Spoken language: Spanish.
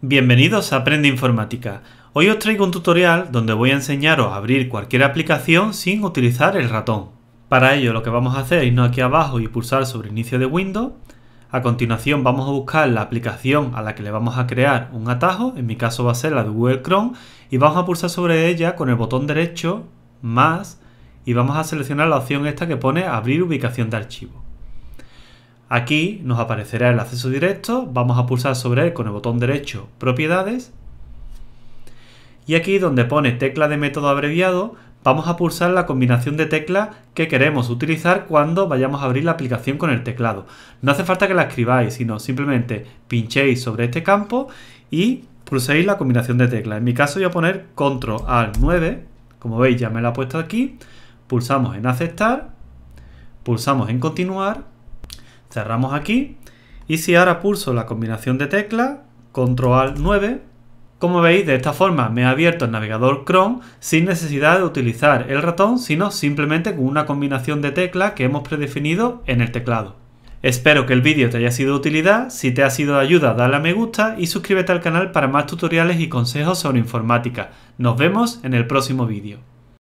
Bienvenidos a Aprende Informática. Hoy os traigo un tutorial donde voy a enseñaros a abrir cualquier aplicación sin utilizar el ratón. Para ello lo que vamos a hacer es irnos aquí abajo y pulsar sobre Inicio de Windows. A continuación vamos a buscar la aplicación a la que le vamos a crear un atajo, en mi caso va a ser la de Google Chrome, y vamos a pulsar sobre ella con el botón derecho, más, y vamos a seleccionar la opción esta que pone Abrir ubicación de archivo. Aquí nos aparecerá el acceso directo, vamos a pulsar sobre él con el botón derecho Propiedades y aquí donde pone tecla de método abreviado vamos a pulsar la combinación de teclas que queremos utilizar cuando vayamos a abrir la aplicación con el teclado. No hace falta que la escribáis, sino simplemente pinchéis sobre este campo y pulséis la combinación de teclas. En mi caso voy a poner control al 9, como veis ya me la he puesto aquí, pulsamos en aceptar, pulsamos en continuar Cerramos aquí. Y si ahora pulso la combinación de teclas, control 9, como veis, de esta forma me ha abierto el navegador Chrome sin necesidad de utilizar el ratón, sino simplemente con una combinación de teclas que hemos predefinido en el teclado. Espero que el vídeo te haya sido de utilidad, si te ha sido de ayuda dale a me gusta y suscríbete al canal para más tutoriales y consejos sobre informática. Nos vemos en el próximo vídeo.